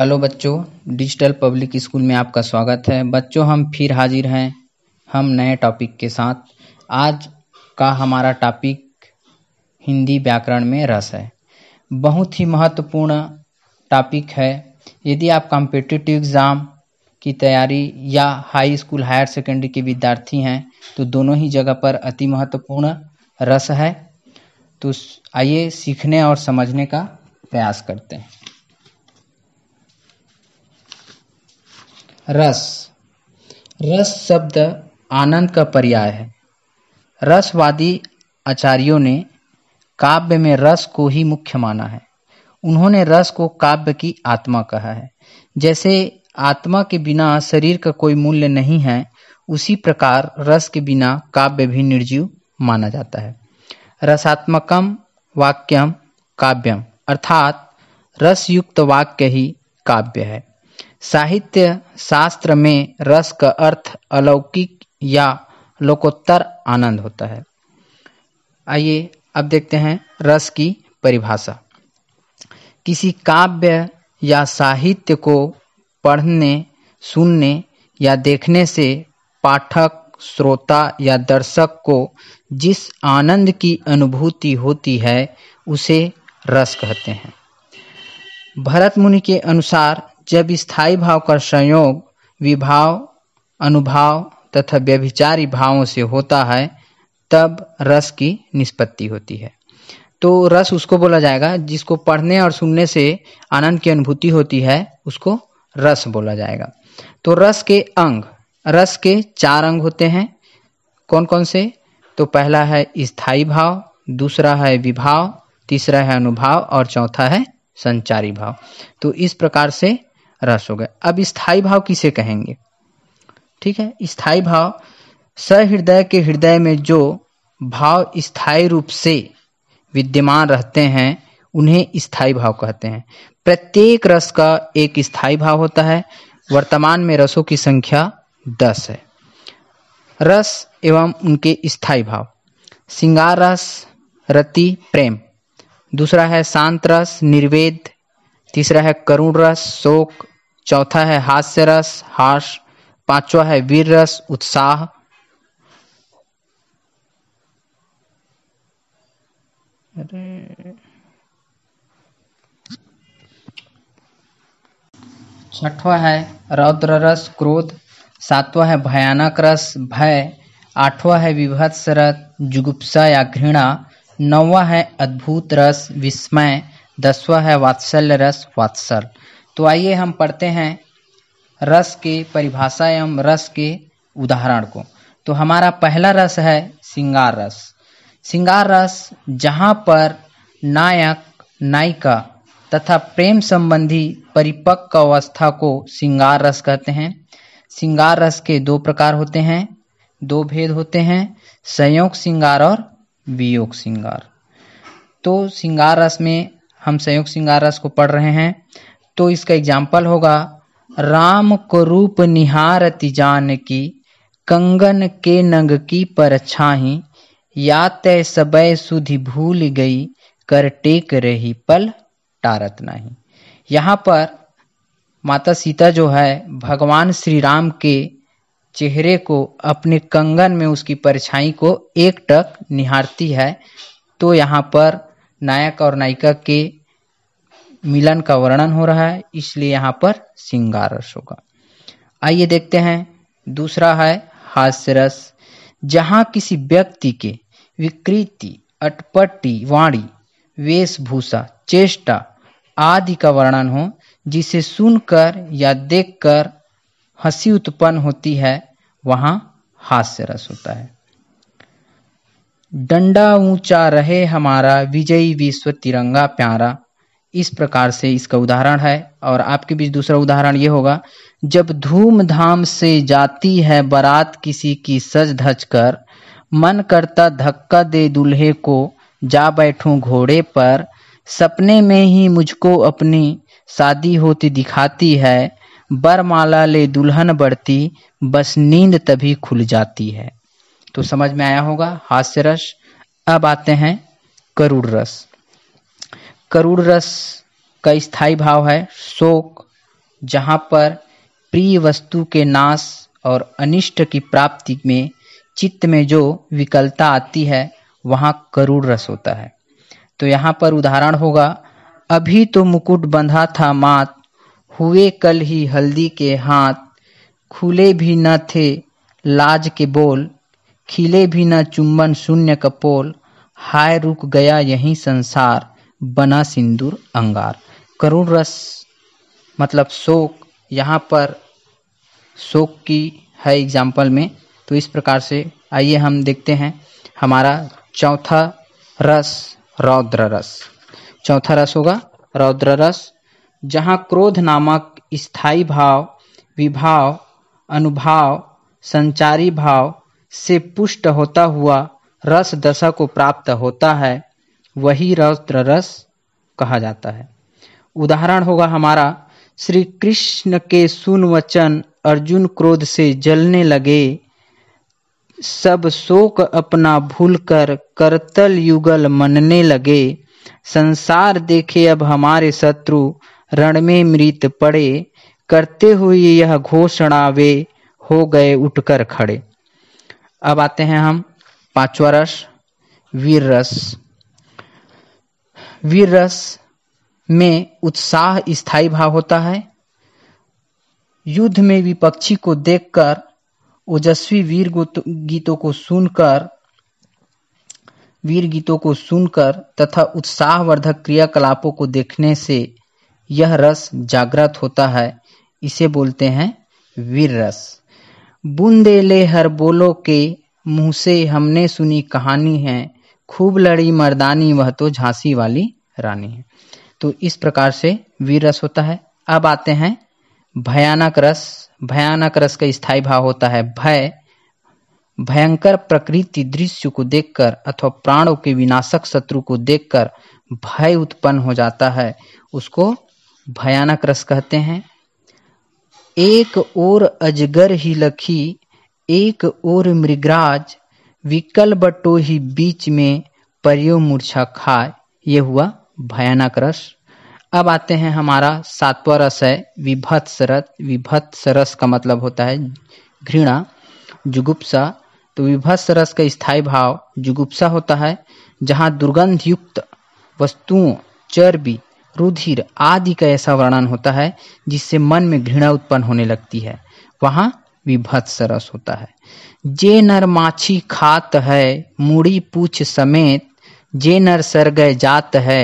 hello बच्चों digital public school में आपका स्वागत है बच्चों हम फिर हाजिर हैं हम नए टॉपिक के साथ आज का हमारा टॉपिक हिंदी व्याकरण में रस है बहुत ही महत्वपूर्ण टॉपिक है यदि आप कॉम्पिटिटिव एग्ज़ाम की तैयारी या हाई स्कूल हायर सेकेंडरी के विद्यार्थी हैं तो दोनों ही जगह पर अति महत्वपूर्ण रस है तो आइए सीखने और समझने का प्रयास करते हैं रस रस शब्द आनंद का पर्याय है रसवादी आचार्यों ने काव्य में रस को ही मुख्य माना है उन्होंने रस को काव्य की आत्मा कहा है जैसे आत्मा के बिना शरीर का कोई मूल्य नहीं है उसी प्रकार रस के बिना काव्य भी निर्जीव माना जाता है रसात्मकम वाक्यम काव्यम अर्थात रसयुक्त वाक्य ही काव्य है साहित्य शास्त्र में रस का अर्थ अलौकिक या लोकोत्तर आनंद होता है आइए अब देखते हैं रस की परिभाषा किसी काव्य या साहित्य को पढ़ने सुनने या देखने से पाठक श्रोता या दर्शक को जिस आनंद की अनुभूति होती है उसे रस कहते हैं भरत मुनि के अनुसार जब स्थायी भाव का संयोग विभाव अनुभाव तथा व्यभिचारी भावों से होता है तब रस की निष्पत्ति होती है तो रस उसको बोला जाएगा जिसको पढ़ने और सुनने से आनंद की अनुभूति होती है उसको रस बोला जाएगा तो रस के अंग रस के चार अंग होते हैं कौन कौन से तो पहला है स्थाई भाव दूसरा है विभाव तीसरा है अनुभाव और चौथा है संचारी भाव तो इस प्रकार से रस हो गए अब स्थाई भाव किसे कहेंगे ठीक है स्थाई भाव सहृदय के हृदय में जो भाव स्थायी रूप से विद्यमान रहते हैं उन्हें स्थायी भाव कहते हैं प्रत्येक रस का एक स्थायी भाव होता है वर्तमान में रसों की संख्या दस है रस एवं उनके स्थायी भाव सिंगार रस रति प्रेम दूसरा है शांत रस निर्वेद तीसरा है करुण रस शोक चौथा है हास्य रस हास पांचवा है वीर रस उत्साह छठवा है रौद्र रस क्रोध सातवा है भयानक रस भय आठवा है विभत्स रस जुगुप्सा या घृणा नौवा है अद्भुत रस विस्मय दसवा है वात्सल्य रस वात्सल तो आइए हम पढ़ते हैं रस के परिभाषा एवं रस के उदाहरण को तो हमारा पहला रस है श्रृंगार रस सिंगार रस जहाँ पर नायक नायिका तथा प्रेम संबंधी परिपक्व अवस्था को श्रृंगार रस कहते हैं सिंगार रस के दो प्रकार होते हैं दो भेद होते हैं संयोग श्रृंगार और वियोग श्रृंगार तो श्रृंगार रस में हम संयोग श्रृंगार रस को पढ़ रहे हैं तो इसका एग्जाम्पल होगा राम को रूप निहार तिजान की कंगन के नंग की परछाही या तय सबय सुधि भूल गई कर टेक रही पल टारत नहीं यहाँ पर माता सीता जो है भगवान श्री राम के चेहरे को अपने कंगन में उसकी परछाई को एक टक निहारती है तो यहाँ पर नायक और नायिका के मिलन का वर्णन हो रहा है इसलिए यहाँ पर श्रृंगार रस होगा आइए देखते हैं दूसरा है हास्य रस जहाँ किसी व्यक्ति के विकृति अटपटी वाणी वेशभूषा चेष्टा आदि का वर्णन हो जिसे सुनकर या देखकर हंसी उत्पन्न होती है वहां हास्य रस होता है डंडा ऊंचा रहे हमारा विजयी विश्व तिरंगा प्यारा इस प्रकार से इसका उदाहरण है और आपके बीच दूसरा उदाहरण ये होगा जब धूमधाम से जाती है बारात किसी की सज धज कर मन करता धक्का दे दूल्हे को जा बैठू घोड़े पर सपने में ही मुझको अपनी शादी होती दिखाती है बरमाला ले दुल्हन बढ़ती बस नींद तभी खुल जाती है तो समझ में आया होगा हास्य रस अब आते हैं करुड़ रस करुण रस का स्थायी भाव है शोक जहाँ पर प्रिय वस्तु के नाश और अनिष्ट की प्राप्ति में चित्त में जो विकलता आती है वहाँ करुण रस होता है तो यहाँ पर उदाहरण होगा अभी तो मुकुट बंधा था मात हुए कल ही हल्दी के हाथ खुले भी न थे लाज के बोल खिले भी न चुम्बन शून्य कपोल हाय रुक गया यही संसार बना सिंदूर अंगार करुण रस मतलब शोक यहाँ पर शोक की है एग्जाम्पल में तो इस प्रकार से आइए हम देखते हैं हमारा चौथा रस रौद्र रस चौथा रस होगा रौद्र रस जहाँ क्रोध नामक स्थायी भाव विभाव अनुभाव संचारी भाव से पुष्ट होता हुआ रस दशा को प्राप्त होता है वही रौद्र रस कहा जाता है उदाहरण होगा हमारा श्री कृष्ण के सुन वचन अर्जुन क्रोध से जलने लगे सब शोक अपना भूलकर करतल युगल मनने लगे संसार देखे अब हमारे शत्रु रण में मृत पड़े करते हुए यह घोषणा वे हो गए उठकर खड़े अब आते हैं हम पांचवा रस वीर रस वीर रस में उत्साह स्थायी भाव होता है युद्ध में विपक्षी को देखकर ओजस्वी वीर गीतों को सुनकर वीर गीतों को सुनकर तथा उत्साहवर्धक क्रियाकलापों को देखने से यह रस जागृत होता है इसे बोलते हैं वीर रस बूंदे ले हर बोलो के मुंह से हमने सुनी कहानी है खूब लड़ी मर्दानी वह तो झांसी वाली रानी है तो इस प्रकार से वीर रस होता है अब आते हैं भयानक रस भयानक रस का स्थायी भाव होता है भय भयंकर प्रकृति दृश्य को देखकर अथवा प्राणों के विनाशक शत्रु को देखकर भय उत्पन्न हो जाता है उसको भयानक रस कहते हैं एक और अजगर ही लखी एक और मृगराज विकल ही बीच में परियो मूर्छा खाए ये हुआ भयानक रस अब आते हैं हमारा सातवा रस है विभत्स रस विभत्स रस का मतलब होता है घृणा जुगुप्सा तो विभत्स रस का स्थायी भाव जुगुप्सा होता है जहाँ दुर्गंध युक्त वस्तुओं चर्बी रुधिर आदि का ऐसा वर्णन होता है जिससे मन में घृणा उत्पन्न होने लगती है वहाँ विभत्स रस होता है जे नर माछी खात है मुड़ी पूछ समेत जे नर सरगय जात है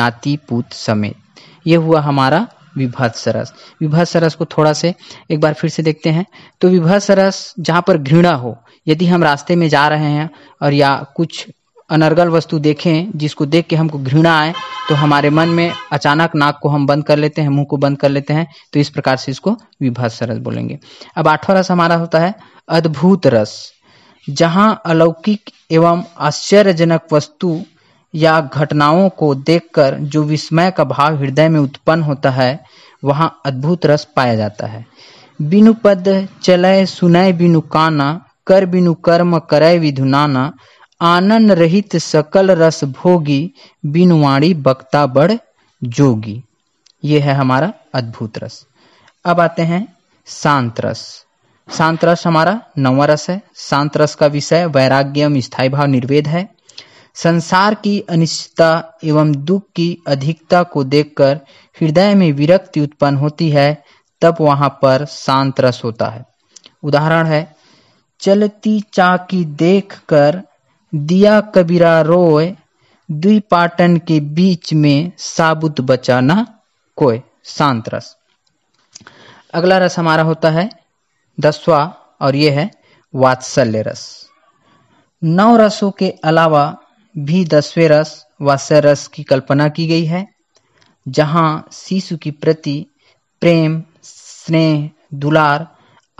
नाती पूत समेत यह हुआ हमारा विभत्स रस विभत्स रस को थोड़ा से एक बार फिर से देखते हैं तो विभत्स रस जहां पर घृणा हो यदि हम रास्ते में जा रहे हैं और या कुछ अनर्गल वस्तु देखें जिसको देख के हमको घृणा आए तो हमारे मन में अचानक नाक को हम बंद कर लेते हैं मुंह को बंद कर लेते हैं तो इस प्रकार से इसको विभत्स रस बोलेंगे अब आठवां रस हमारा होता है अद्भुत रस जहाँ अलौकिक एवं आश्चर्यजनक वस्तु या घटनाओं को देखकर जो विस्मय का भाव हृदय में उत्पन्न होता है वहाँ अद्भुत रस पाया जाता है बिनु पद चलय सुनय बिनु काना कर बिनु कर्म करय विधुनाना आनंद रहित सकल रस भोगी बिनवाणी बक्ता बड़ जोगी ये है हमारा अद्भुत रस अब आते हैं शांत रस शांत रस हमारा नवा रस है शांत रस का विषय वैराग्यम स्थायी भाव निर्वेद है संसार की अनिश्चितता एवं दुख की अधिकता को देखकर हृदय में विरक्ति उत्पन्न होती है तब वहां पर शांत रस होता है उदाहरण है चलती चाकी देखकर दिया कबीरा रोय दुई पाटन के बीच में साबुत बचाना कोय शांत रस अगला रस हमारा होता है दसवा और यह है वात्सल्य रस नौ रसों के अलावा भी दसवें रस वात्सल्य रस की कल्पना की गई है जहां शिशु की प्रति प्रेम स्नेह दुलार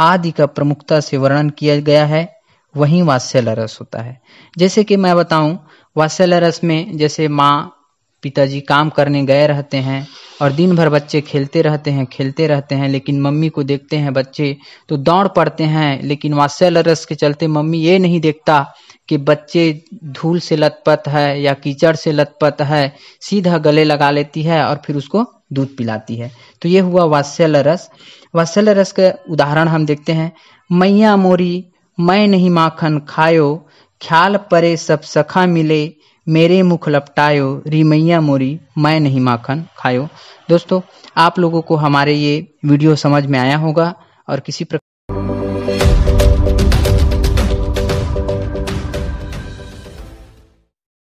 आदि का प्रमुखता से वर्णन किया गया है वही वात्सल्य रस होता है जैसे कि मैं बताऊं वात्सल्य रस में जैसे माँ पिताजी काम करने गए रहते हैं और दिन भर बच्चे खेलते रहते हैं खेलते रहते हैं लेकिन मम्मी को देखते हैं बच्चे तो दौड़ पड़ते हैं लेकिन वात्सल्य रस के चलते मम्मी ये नहीं देखता कि बच्चे धूल से लथपथ है या कीचड़ से लथपथ है सीधा गले लगा लेती है और फिर उसको दूध पिलाती है तो ये हुआ वात्सल्य रस वात्सल्य रस का उदाहरण हम देखते हैं मैया मोरी मैं नहीं माखन खायो ख्याल परे सब सखा मिले मेरे मुख लपटायो रिमैया मोरी मैं नहीं माखन खायो दोस्तों आप लोगों को हमारे ये वीडियो समझ में आया होगा और किसी प्रकार